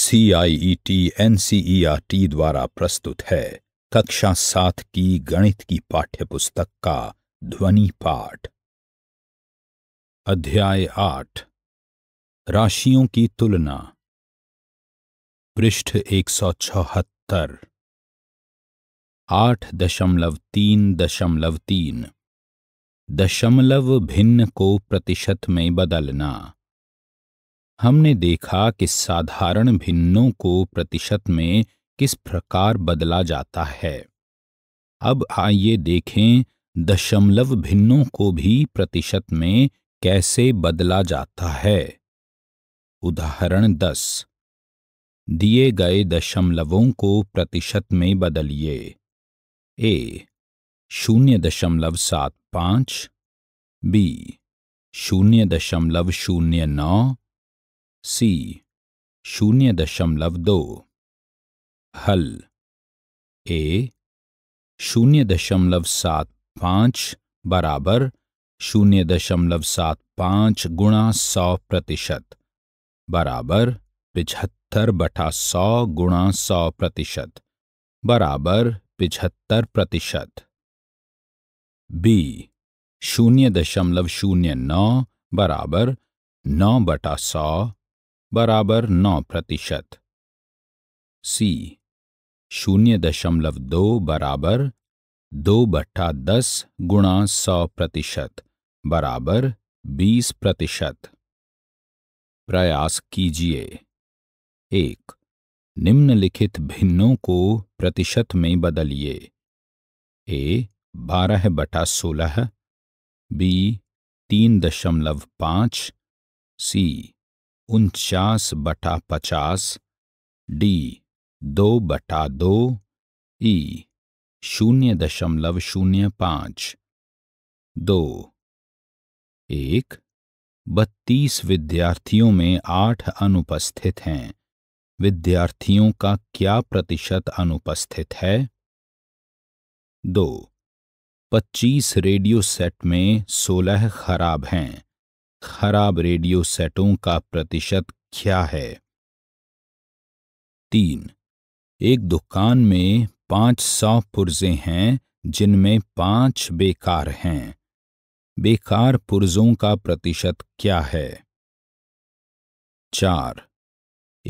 C I E T N C E R T द्वारा प्रस्तुत है कक्षा सात की गणित की पाठ्य पुस्तक का ध्वनि पाठ अध्याय आठ राशियों की तुलना पृष्ठ एक सौ चौहत्तर आठ दशमलव तीन दशमलव तीन दशमलव भिन्न को प्रतिशत में बदलना हमने देखा कि साधारण भिन्नों को प्रतिशत में किस प्रकार बदला जाता है अब आइए देखें दशमलव भिन्नों को भी प्रतिशत में कैसे बदला जाता है उदाहरण दस दिए गए दशमलवों को प्रतिशत में बदलिए ए शून्य दशमलव सात पांच बी शून्य दशमलव शून्य नौ सी शून्य दशमलव दो हल ए शून्य दशमलव सात पाँच बराबर शून्य दशमलव सात पाँच गुणा सौ प्रतिशत बराबर पिछहत्तर बटा सौ गुणा सौ प्रतिशत बराबर पिछहत्तर प्रतिशत बी शून्य दशमलव शून्य नौ बराबर नौ बटा सौ बराबर नौ प्रतिशत सी शून्य दशमलव दो बराबर दो बट्टा दस गुणा सौ प्रतिशत बराबर बीस प्रतिशत प्रयास कीजिए एक निम्नलिखित भिन्नों को प्रतिशत में बदलिए ए बारह बटा सोलह बी तीन दशमलव पांच सी उनचास बटा पचास डी दो बटा दो ई शून्य दशमलव शून्य पांच दो एक बत्तीस विद्यार्थियों में आठ अनुपस्थित हैं विद्यार्थियों का क्या प्रतिशत अनुपस्थित है दो पच्चीस रेडियो सेट में सोलह खराब हैं खराब रेडियो सेटों का प्रतिशत क्या है तीन एक दुकान में पांच सौ पुर्जे हैं जिनमें पांच बेकार हैं बेकार पुर्जों का प्रतिशत क्या है चार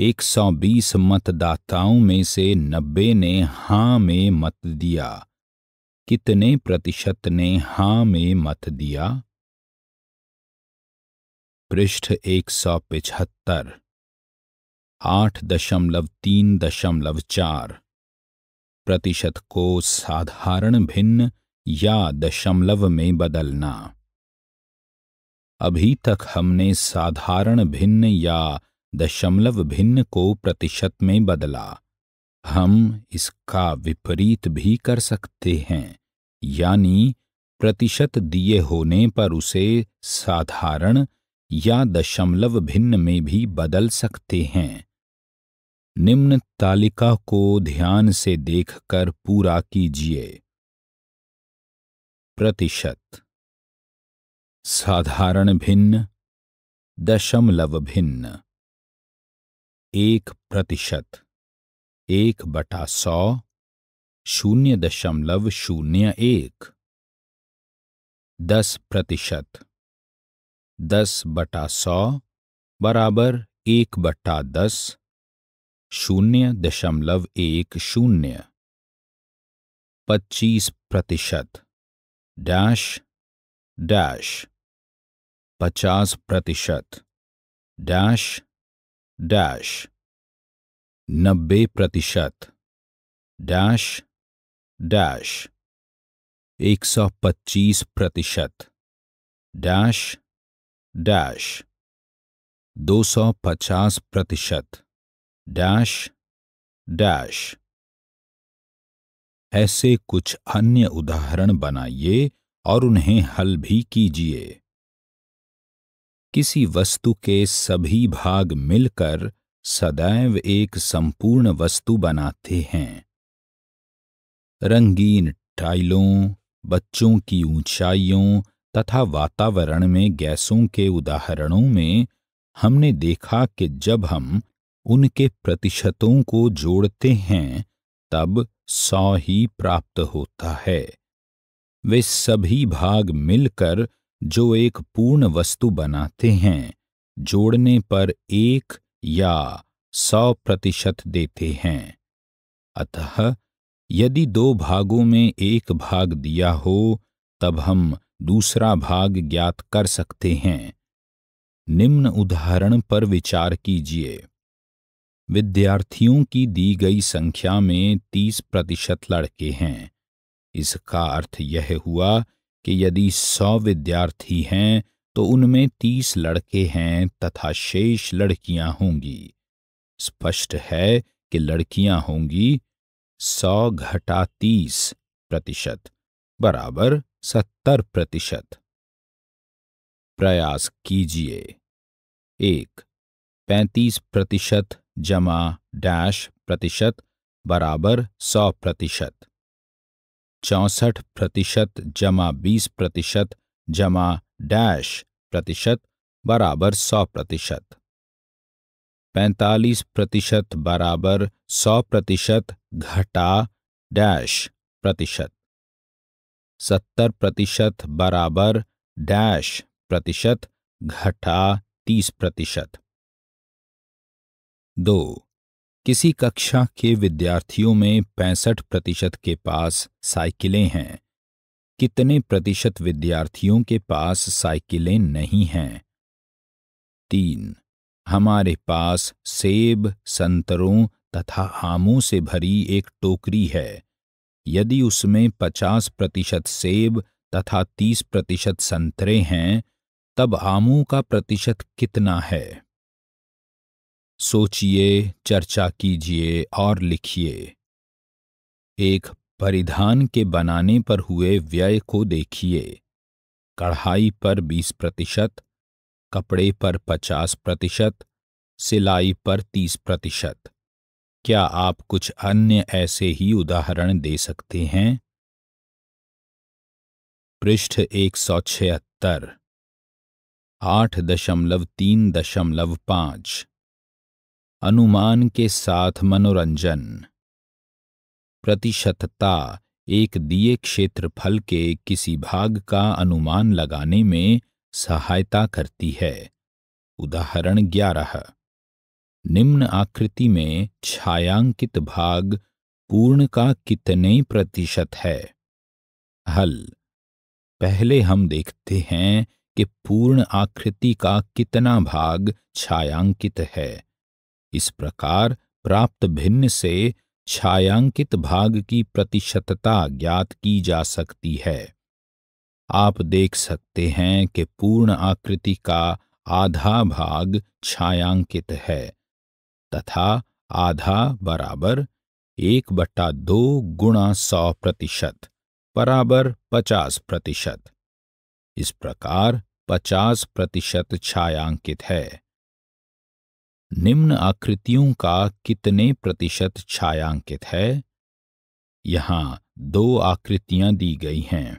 एक सौ बीस मतदाताओं में से नब्बे ने हाँ में मत दिया कितने प्रतिशत ने हाँ में मत दिया पृष्ठ एक सौ पिछहत्तर आठ दशमलव तीन दशमलव चार प्रतिशत को साधारण भिन्न या दशमलव में बदलना अभी तक हमने साधारण भिन्न या दशमलव भिन्न को प्रतिशत में बदला हम इसका विपरीत भी कर सकते हैं यानी प्रतिशत दिए होने पर उसे साधारण या दशमलव भिन्न में भी बदल सकते हैं निम्न तालिका को ध्यान से देखकर पूरा कीजिए प्रतिशत साधारण भिन्न दशमलव भिन्न एक प्रतिशत एक बटा सौ शून्य दशमलव शून्य एक दस प्रतिशत दस बटा सौ बराबर एक बट्टा दस शून्य दशमलव एक शून्य पच्चीस प्रतिशत डैश डैश पचास प्रतिशत डैश डैश नब्बे प्रतिशत डैश डैश एक सौ पच्चीस प्रतिशत डैश डैश 250 प्रतिशत डैश डैश ऐसे कुछ अन्य उदाहरण बनाइए और उन्हें हल भी कीजिए किसी वस्तु के सभी भाग मिलकर सदैव एक संपूर्ण वस्तु बनाते हैं रंगीन टाइलों बच्चों की ऊंचाइयों तथा वातावरण में गैसों के उदाहरणों में हमने देखा कि जब हम उनके प्रतिशतों को जोड़ते हैं तब सौ ही प्राप्त होता है वे सभी भाग मिलकर जो एक पूर्ण वस्तु बनाते हैं जोड़ने पर एक या सौ प्रतिशत देते हैं अतः यदि दो भागों में एक भाग दिया हो तब हम दूसरा भाग ज्ञात कर सकते हैं निम्न उदाहरण पर विचार कीजिए विद्यार्थियों की दी गई संख्या में तीस प्रतिशत लड़के हैं इसका अर्थ यह हुआ कि यदि सौ विद्यार्थी हैं तो उनमें तीस लड़के हैं तथा शेष लड़कियां होंगी स्पष्ट है कि लड़कियां होंगी सौ घटा तीस प्रतिशत बराबर सत्तर प्रतिशत प्रयास कीजिए एक पैंतीस प्रतिशत जमा डैश प्रतिशत बराबर सौ प्रतिशत चौसठ प्रतिशत जमा बीस प्रतिशत जमा डैश प्रतिशत बराबर सौ प्रतिशत पैंतालीस प्रतिशत बराबर सौ प्रतिशत घटा डैश प्रतिशत सत्तर प्रतिशत बराबर डैश प्रतिशत घटा तीस प्रतिशत दो किसी कक्षा के विद्यार्थियों में पैंसठ प्रतिशत के पास साइकिलें हैं कितने प्रतिशत विद्यार्थियों के पास साइकिलें नहीं हैं तीन हमारे पास सेब संतरों तथा आमों से भरी एक टोकरी है यदि उसमें पचास प्रतिशत सेब तथा तीस प्रतिशत संतरे हैं तब आमू का प्रतिशत कितना है सोचिए चर्चा कीजिए और लिखिए एक परिधान के बनाने पर हुए व्यय को देखिए कढ़ाई पर बीस प्रतिशत कपड़े पर पचास प्रतिशत सिलाई पर तीस प्रतिशत क्या आप कुछ अन्य ऐसे ही उदाहरण दे सकते हैं पृष्ठ एक सौ छिहत्तर आठ दशमलव तीन दशमलव पांच अनुमान के साथ मनोरंजन प्रतिशतता एक दिए क्षेत्रफल के किसी भाग का अनुमान लगाने में सहायता करती है उदाहरण ग्यारह निम्न आकृति में छायांकित भाग पूर्ण का कितने प्रतिशत है हल पहले हम देखते हैं कि पूर्ण आकृति का कितना भाग छायांकित है इस प्रकार प्राप्त भिन्न से छायांकित भाग की प्रतिशतता ज्ञात की जा सकती है आप देख सकते हैं कि पूर्ण आकृति का आधा भाग छायांकित है तथा आधा बराबर एक बट्टा दो गुणा सौ प्रतिशत बराबर पचास प्रतिशत इस प्रकार पचास प्रतिशत छायांकित है निम्न आकृतियों का कितने प्रतिशत छायांकित है यहां दो आकृतियां दी गई हैं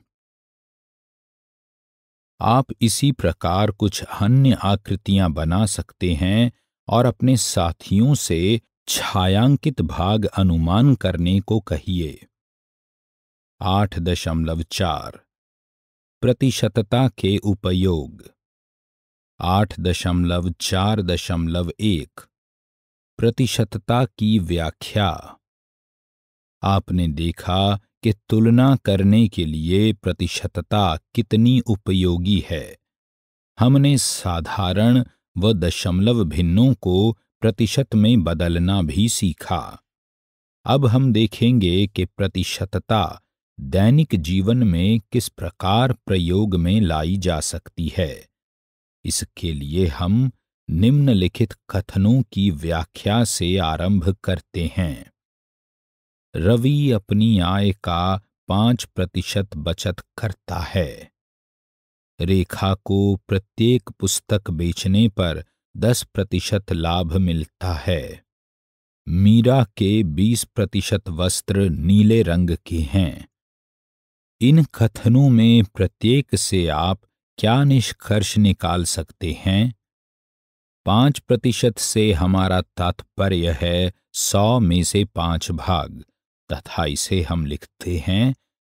आप इसी प्रकार कुछ अन्य आकृतियां बना सकते हैं और अपने साथियों से छायांकित भाग अनुमान करने को कहिए आठ दशमलव चार प्रतिशतता के उपयोग आठ दशमलव चार दशमलव एक प्रतिशतता की व्याख्या आपने देखा कि तुलना करने के लिए प्रतिशतता कितनी उपयोगी है हमने साधारण व दशमलव भिन्नों को प्रतिशत में बदलना भी सीखा अब हम देखेंगे कि प्रतिशतता दैनिक जीवन में किस प्रकार प्रयोग में लाई जा सकती है इसके लिए हम निम्नलिखित कथनों की व्याख्या से आरंभ करते हैं रवि अपनी आय का पांच प्रतिशत बचत करता है रेखा को प्रत्येक पुस्तक बेचने पर दस प्रतिशत लाभ मिलता है मीरा के बीस प्रतिशत वस्त्र नीले रंग के हैं इन कथनों में प्रत्येक से आप क्या निष्कर्ष निकाल सकते हैं पांच प्रतिशत से हमारा तात्पर्य है सौ में से पांच भाग तथा इसे हम लिखते हैं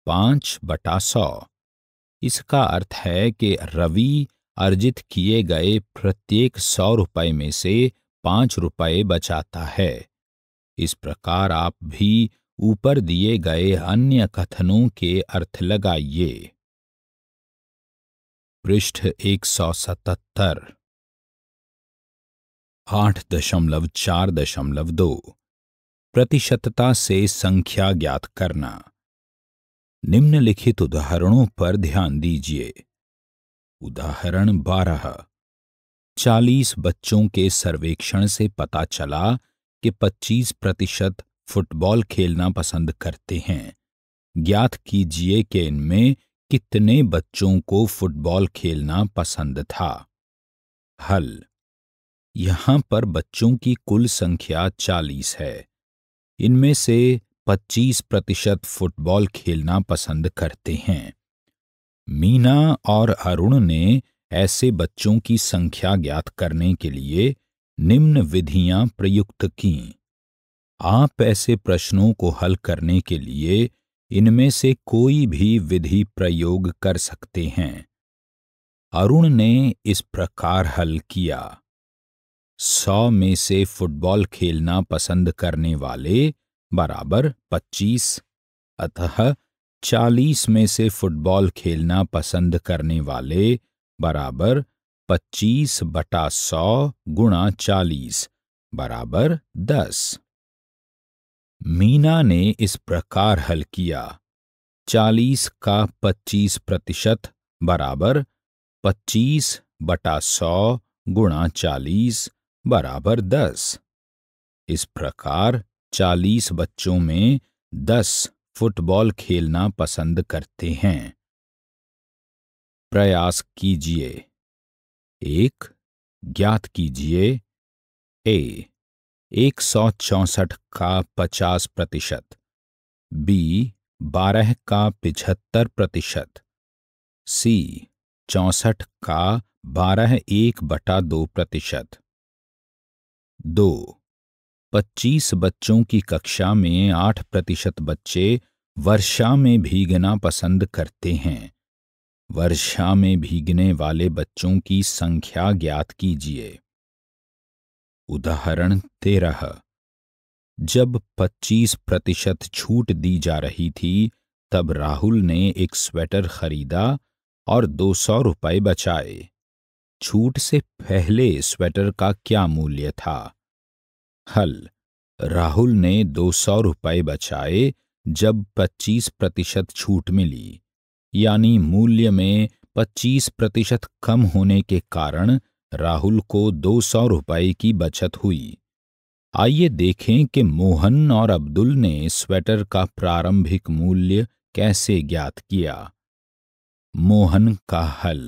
पांच बटा सौ इसका अर्थ है कि रवि अर्जित किए गए प्रत्येक सौ रुपये में से पांच रुपये बचाता है इस प्रकार आप भी ऊपर दिए गए अन्य कथनों के अर्थ लगाइए पृष्ठ 177 आठ दशमलव चार दशमलव दो प्रतिशतता से संख्या ज्ञात करना निम्नलिखित उदाहरणों पर ध्यान दीजिए उदाहरण बारह चालीस बच्चों के सर्वेक्षण से पता चला कि पच्चीस प्रतिशत फुटबॉल खेलना पसंद करते हैं ज्ञात कीजिए कि इनमें कितने बच्चों को फुटबॉल खेलना पसंद था हल यहाँ पर बच्चों की कुल संख्या चालीस है इनमें से 25 प्रतिशत फुटबॉल खेलना पसंद करते हैं मीना और अरुण ने ऐसे बच्चों की संख्या ज्ञात करने के लिए निम्न विधियां प्रयुक्त की आप ऐसे प्रश्नों को हल करने के लिए इनमें से कोई भी विधि प्रयोग कर सकते हैं अरुण ने इस प्रकार हल किया सौ में से फुटबॉल खेलना पसंद करने वाले बराबर पच्चीस अतः चालीस में से फुटबॉल खेलना पसंद करने वाले बराबर पच्चीस बटा सौ गुणा चालीस बराबर दस मीना ने इस प्रकार हल किया चालीस का पच्चीस प्रतिशत बराबर पच्चीस बटा सौ गुणा चालीस बराबर दस इस प्रकार चालीस बच्चों में दस फुटबॉल खेलना पसंद करते हैं प्रयास कीजिए एक ज्ञात कीजिए ए एक सौ चौसठ का पचास प्रतिशत बी बारह का पिछहत्तर प्रतिशत सी चौसठ का बारह एक बटा दो प्रतिशत दो पच्चीस बच्चों की कक्षा में आठ प्रतिशत बच्चे वर्षा में भीगना पसंद करते हैं वर्षा में भीगने वाले बच्चों की संख्या ज्ञात कीजिए उदाहरण तेरह जब 25 प्रतिशत छूट दी जा रही थी तब राहुल ने एक स्वेटर खरीदा और दो सौ रुपये बचाए छूट से पहले स्वेटर का क्या मूल्य था हल राहुल ने दो सौ रुपये बचाए जब पच्चीस प्रतिशत छूट मिली यानी मूल्य में पच्चीस प्रतिशत कम होने के कारण राहुल को दो सौ रुपये की बचत हुई आइए देखें कि मोहन और अब्दुल ने स्वेटर का प्रारंभिक मूल्य कैसे ज्ञात किया मोहन का हल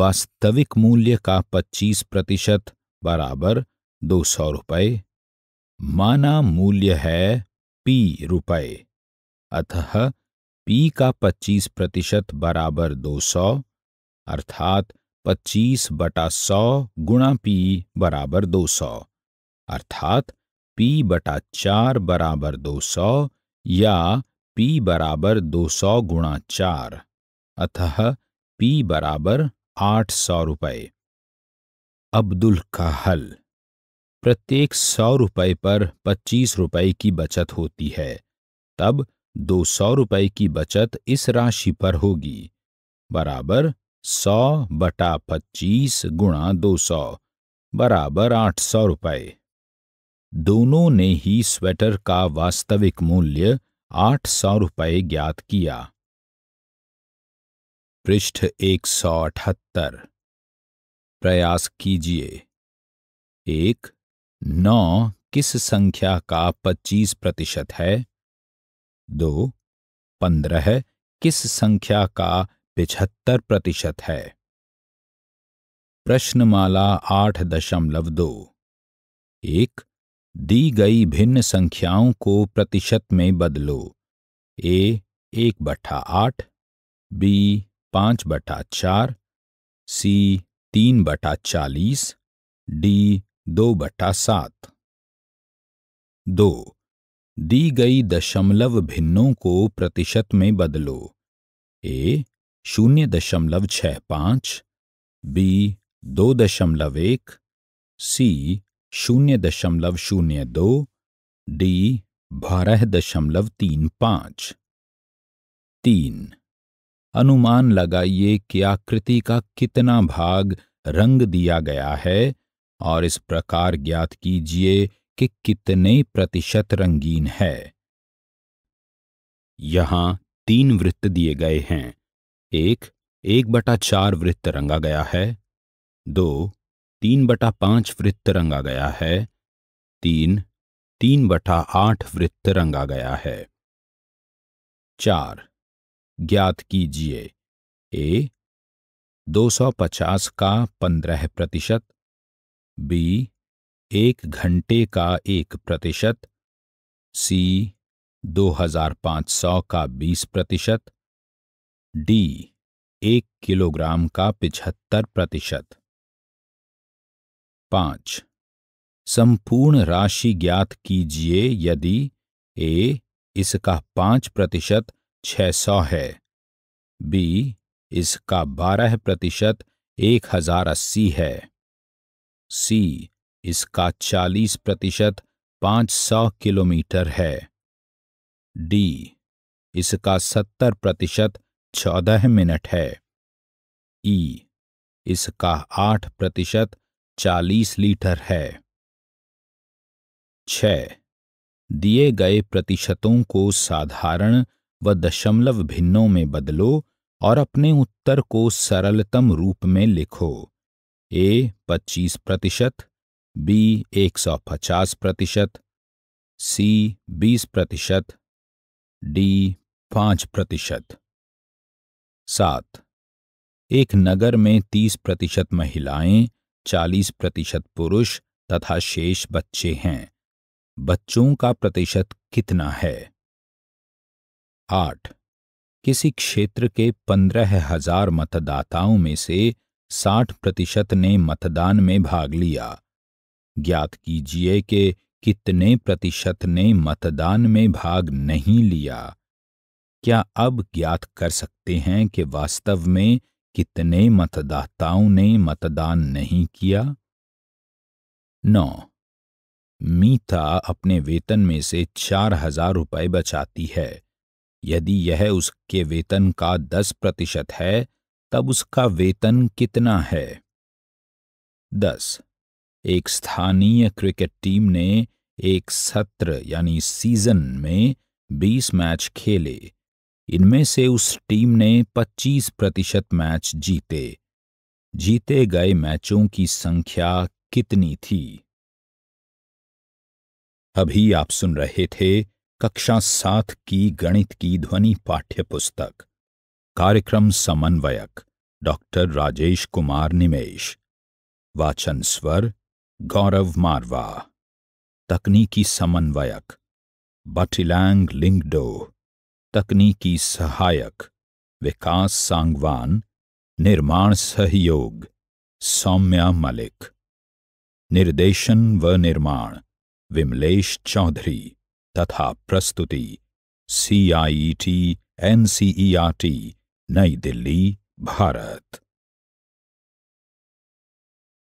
वास्तविक मूल्य का 25 प्रतिशत बराबर दो सौ रुपये माना मूल्य है पी रुपये अतः पी का पच्चीस प्रतिशत बराबर दो सौ अर्थात पच्चीस बटा सौ गुणा पी बराबर दो सौ अर्थात पी बटा चार बराबर दो सौ या पी बराबर दो सौ गुणा चार अतः पी बराबर आठ सौ रुपये अब्दुल का हल प्रत्येक सौ रुपये पर पच्चीस रुपये की बचत होती है तब दो सौ रुपये की बचत इस राशि पर होगी बराबर सौ बटा पच्चीस गुणा दो सौ बराबर आठ सौ रुपये दोनों ने ही स्वेटर का वास्तविक मूल्य आठ सौ रुपये ज्ञात किया पृष्ठ एक सौ अठहत्तर प्रयास कीजिए एक नौ किस संख्या का पच्चीस प्रतिशत है दो पंद्रह किस संख्या का पिछहत्तर प्रतिशत है प्रश्नमाला आठ दशमलव दो एक दी गई भिन्न संख्याओं को प्रतिशत में बदलो ए एक बट्ठा आठ बी पांच बटा चार सी तीन बटा चालीस डी दो बटा सात दो दी गई दशमलव भिन्नों को प्रतिशत में बदलो ए शून्य दशमलव छह पांच बी दो दशमलव एक सी शून्य दशमलव शून्य दो डी बारह दशमलव तीन पांच तीन अनुमान लगाइए कि आकृति का कितना भाग रंग दिया गया है और इस प्रकार ज्ञात कीजिए कि कितने प्रतिशत रंगीन है यहां तीन वृत्त दिए गए हैं एक एक बटा चार वृत्त रंगा गया है दो तीन बटा पांच वृत्त रंगा गया है तीन तीन बटा आठ वृत्त रंगा गया है चार ज्ञात कीजिए ए 250 का 15 प्रतिशत बी एक घंटे का एक प्रतिशत सी 2500 का 20 प्रतिशत डी एक किलोग्राम का पिछहत्तर प्रतिशत पांच संपूर्ण राशि ज्ञात कीजिए यदि ए इसका पांच प्रतिशत छ सौ है बी इसका बारह प्रतिशत एक हजार अस्सी है सी इसका 40 प्रतिशत सौ किलोमीटर है डी इसका 70 प्रतिशत चौदह मिनट है ई इसका 8 प्रतिशत चालीस लीटर है छ दिए गए प्रतिशतों को साधारण व दशमलव भिन्नों में बदलो और अपने उत्तर को सरलतम रूप में लिखो ए 25 प्रतिशत बी 150 प्रतिशत सी 20 प्रतिशत डी 5 प्रतिशत सात एक नगर में 30 प्रतिशत महिलाएं 40 प्रतिशत पुरुष तथा शेष बच्चे हैं बच्चों का प्रतिशत कितना है आठ किसी क्षेत्र के पंद्रह हजार मतदाताओं में से साठ प्रतिशत ने मतदान में भाग लिया ज्ञात कीजिए कि कितने प्रतिशत ने मतदान में भाग नहीं लिया क्या अब ज्ञात कर सकते हैं कि वास्तव में कितने मतदाताओं ने मतदान नहीं किया नौ मीता अपने वेतन में से चार हजार रुपये बचाती है यदि यह उसके वेतन का दस प्रतिशत है तब उसका वेतन कितना है दस एक स्थानीय क्रिकेट टीम ने एक सत्र यानी सीजन में बीस मैच खेले इनमें से उस टीम ने पच्चीस प्रतिशत मैच जीते जीते गए मैचों की संख्या कितनी थी अभी आप सुन रहे थे कक्षा सात की गणित की ध्वनि पाठ्य पुस्तक कार्यक्रम समन्वयक डॉक्टर राजेश कुमार निमेश वाचन स्वर गौरव मारवा तकनीकी समन्वयक बटिलैंग लिंगडो तकनीकी सहायक विकास सांगवान निर्माण सहयोग सौम्या मलिक निर्देशन व निर्माण विमलेश चौधरी तथा प्रस्तुति C I E N C E R R Nai Delhi Bharat